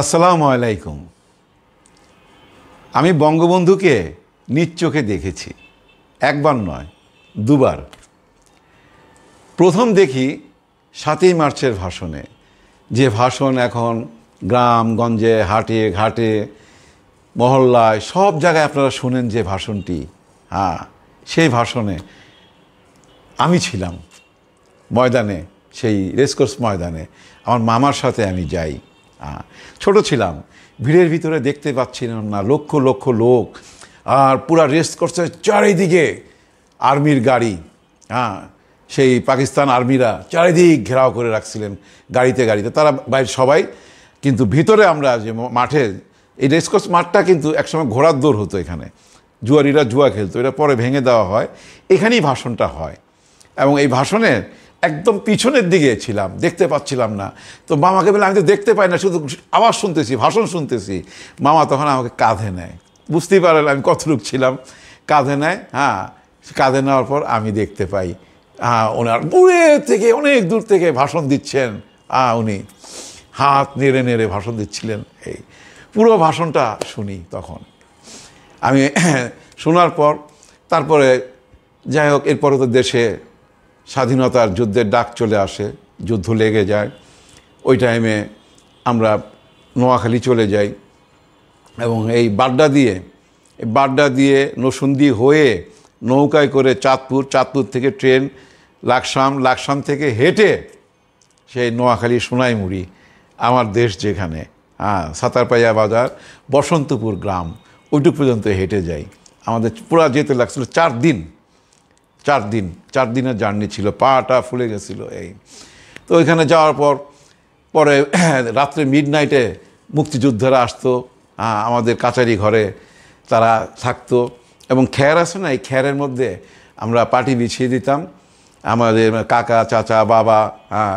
আসসালামু আলাইকুম আমি বঙ্গবন্ধুকে নিজ চোখে দেখেছি একবার নয় দুবার প্রথম দেখি সাতই মার্চের ভাষণে যে ভাষণ এখন গ্রাম গঞ্জে হাটে ঘাটে মহল্লায় সব জায়গায় আপনারা শোনেন যে ভাষণটি হ্যাঁ সেই ভাষণে আমি ছিলাম ময়দানে সেই রেসকোর্স ময়দানে আমার মামার সাথে আমি যাই হ্যাঁ ছোটো ছিলাম ভিড়ের ভিতরে দেখতে পাচ্ছিলাম না লক্ষ লক্ষ লোক আর পুরা রেস্ট করছে চারিদিকে আর্মির গাড়ি হ্যাঁ সেই পাকিস্তান আর্মিরা চারিদিক ঘেরাও করে রাখছিলেন গাড়িতে গাড়িতে তারা বাইরে সবাই কিন্তু ভিতরে আমরা যে মাঠে এই রেসকোর্স মাঠটা কিন্তু একসময় ঘোড়ার দৌড় হতো এখানে জুয়ারিরা জুয়া খেলতো এটা পরে ভেঙে দেওয়া হয় এখানেই ভাষণটা হয় এবং এই ভাষণের একদম পিছনের দিকে ছিলাম দেখতে পাচ্ছিলাম না তো মামাকে বলে আমি তো দেখতে পাই না শুধু আওয়াজ শুনতেছি ভাষণ শুনতেছি মামা তখন আমাকে কাঁধে নেয় বুঝতেই পারলেন আমি কতটুক ছিলাম কাঁধে নেয় হ্যাঁ কাঁধে নেওয়ার পর আমি দেখতে পাই হ্যাঁ ওনার দূরে থেকে অনেক দূর থেকে ভাষণ দিচ্ছেন হ্যাঁ উনি হাত নেড়ে নেড়ে ভাষণ দিচ্ছিলেন এই পুরো ভাষণটা শুনি তখন আমি শোনার পর তারপরে যাই হোক এরপরে তো দেশে স্বাধীনতার যুদ্ধের ডাক চলে আসে যুদ্ধ লেগে যায় ওই টাইমে আমরা নোয়াখালী চলে যাই এবং এই বাড্ডা দিয়ে বাড্ডা দিয়ে নসুন্দি হয়ে নৌকায় করে চাঁদপুর চাঁদপুর থেকে ট্রেন লাকসাম লাকসাম থেকে হেঁটে সেই নোয়াখালী সোনাইমুড়ি আমার দেশ যেখানে হ্যাঁ সাঁতারপাইয়া বাজার বসন্তপুর গ্রাম ওইটুক পর্যন্ত হেঁটে যাই আমাদের পুরা যেতে লাগছিল চার দিন চার দিন চার দিনের জার্নি ছিল পাটা ফুলে গেছিল এই তো ওইখানে যাওয়ার পর পরে রাত্রে মিড নাইটে মুক্তিযোদ্ধারা আসতো আমাদের কাচারি ঘরে তারা থাকতো এবং খ্যার আছে না এই খ্যারের মধ্যে আমরা পাটি বিছিয়ে দিতাম আমাদের কাকা চাচা বাবা হ্যাঁ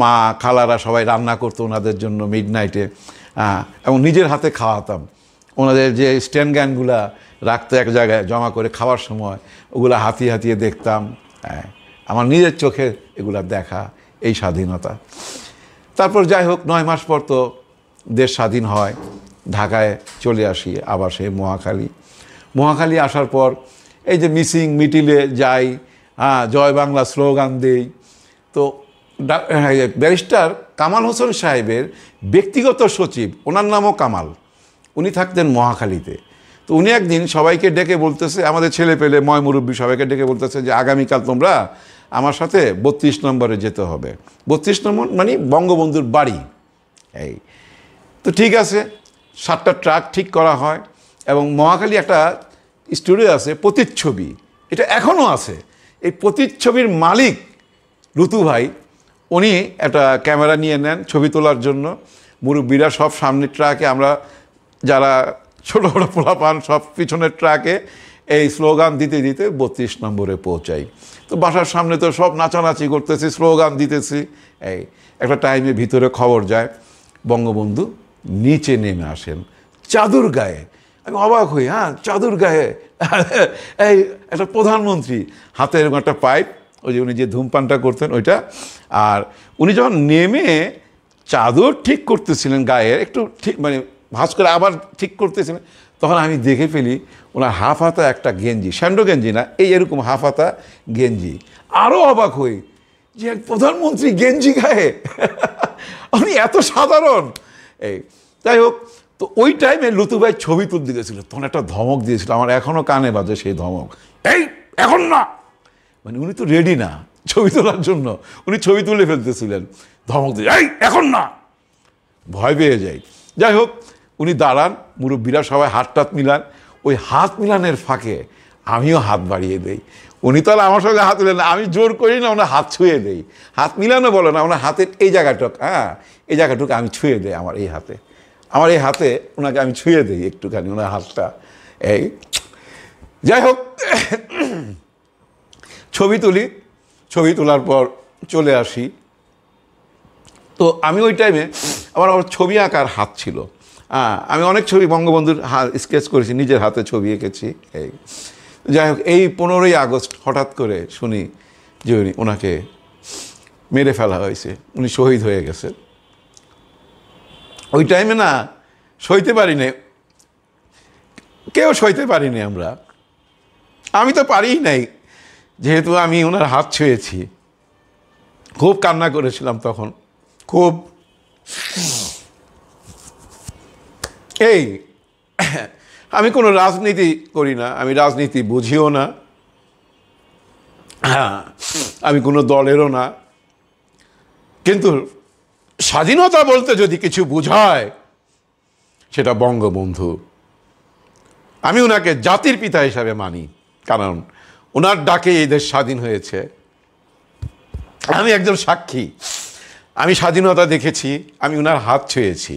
মা খালারা সবাই রান্না করতো ওনাদের জন্য মিড নাইটে এবং নিজের হাতে খাওয়াতাম ওনাদের যে স্ট্যান্ড গ্যানগুলো রাখতো এক জায়গায় জমা করে খাওয়ার সময় ওগুলা হাতিয়ে হাতিয়ে দেখতাম হ্যাঁ আমার নিজের চোখে এগুলা দেখা এই স্বাধীনতা তারপর যাই হোক নয় মাস পর তো দেশ স্বাধীন হয় ঢাকায় চলে আসি আবার সে মহাখালী মহাখালী আসার পর এই যে মিসিং মিটিলে যাই হ্যাঁ জয় বাংলা স্লোগান দেই তো হ্যাঁ, ব্যারিস্টার কামাল হোসেন সাহেবের ব্যক্তিগত সচিব ওনার নামও কামাল উনি থাকতেন মহাখালীতে তো উনি একদিন সবাইকে ডেকে বলতেছে আমাদের ছেলে পেলে ময় মুরব্বী সবাইকে ডেকে বলতেছে যে আগামীকাল তোমরা আমার সাথে বত্রিশ নম্বরে যেতে হবে বত্রিশ নম্বর মানে বঙ্গবন্ধুর বাড়ি এই তো ঠিক আছে সাতটা ট্রাক ঠিক করা হয় এবং মহাখালী একটা স্টুডিও আছে প্রতিচ্ছবি এটা এখনও আছে এই প্রতিচ্ছবির মালিক লুতু ভাই উনি একটা ক্যামেরা নিয়ে নেন ছবি তোলার জন্য মুরব্বীরা সব সামনের ট্রাকে আমরা যারা বড় বড়ো পান সব পিছনের ট্রাকে এই স্লোগান দিতে দিতে বত্রিশ নম্বরে পৌঁছাই তো বাসার সামনে তো সব নাচানাচি করতেছি স্লোগান দিতেছি এই একটা টাইমে ভিতরে খবর যায় বঙ্গবন্ধু নিচে নেমে আসেন চাদুর গায়ে আমি অবাক হই হ্যাঁ চাদুর গায়ে এই একটা প্রধানমন্ত্রী হাতে এরকম একটা পাইপ ওই যে উনি যে ধূমপানটা করতেন ওইটা আর উনি যখন নেমে চাদর ঠিক করতেছিলেন গায়ে একটু ঠিক মানে ভাস করে আবার ঠিক করতেছেন তখন আমি দেখে ফেলি ওনার হাফ হাতা একটা গেঞ্জি স্যান্ডো গেঞ্জি না এই এরকম হাফ হাতা গেঞ্জি আরও অবাক হই যে এক প্রধানমন্ত্রী গেঞ্জি গায়ে উনি এত সাধারণ এই যাই হোক তো ওই টাইমে লুতুভাই ছবি তুলতে গেছিলো তখন একটা ধমক দিয়েছিল আমার এখনও কানে বাজে সেই ধমক এই এখন না মানে উনি তো রেডি না ছবি তোলার জন্য উনি ছবি তুলে ফেলতেছিলেন ধমক দিয়ে এই এখন না ভয় পেয়ে যাই যাই হোক উনি দাঁড়ান মুরব্বীরা সবাই হাত টাত মিলান ওই হাত মিলানের ফাঁকে আমিও হাত বাড়িয়ে দেই উনি তাহলে আমার সঙ্গে হাত মিলেন আমি জোর করি না ওনার হাত ছুঁয়ে দেই হাত মিলানো বলো না ওনার হাতের এই জায়গাটুক হ্যাঁ এই জায়গাটুকু আমি ছুঁয়ে দেই আমার এই হাতে আমার এই হাতে ওনাকে আমি ছুঁয়ে দিই একটুখানি ওনার হাতটা এই যাই হোক ছবি তুলি ছবি তোলার পর চলে আসি তো আমি ওই টাইমে আমার আমার ছবি আঁকার হাত ছিল আমি অনেক ছবি বঙ্গবন্ধুর স্কেচ করেছি নিজের হাতে ছবি এঁকেছি এই যাই হোক এই পনেরোই আগস্ট হঠাৎ করে শুনি যে উনি ওনাকে মেরে ফেলা হয়েছে উনি শহীদ হয়ে গেছে ওই টাইমে না সইতে পারিনি কেউ সইতে পারিনি আমরা আমি তো পারিই নাই যেহেতু আমি ওনার হাত ছুঁয়েছি খুব কান্না করেছিলাম তখন খুব এই আমি কোনো রাজনীতি করি না আমি রাজনীতি বুঝিও না হ্যাঁ আমি কোনো দলেরও না কিন্তু স্বাধীনতা বলতে যদি কিছু বুঝায় সেটা বঙ্গবন্ধু আমি ওনাকে জাতির পিতা হিসাবে মানি কারণ ওনার ডাকে এই দেশ স্বাধীন হয়েছে আমি একজন সাক্ষী আমি স্বাধীনতা দেখেছি আমি ওনার হাত ছুঁয়েছি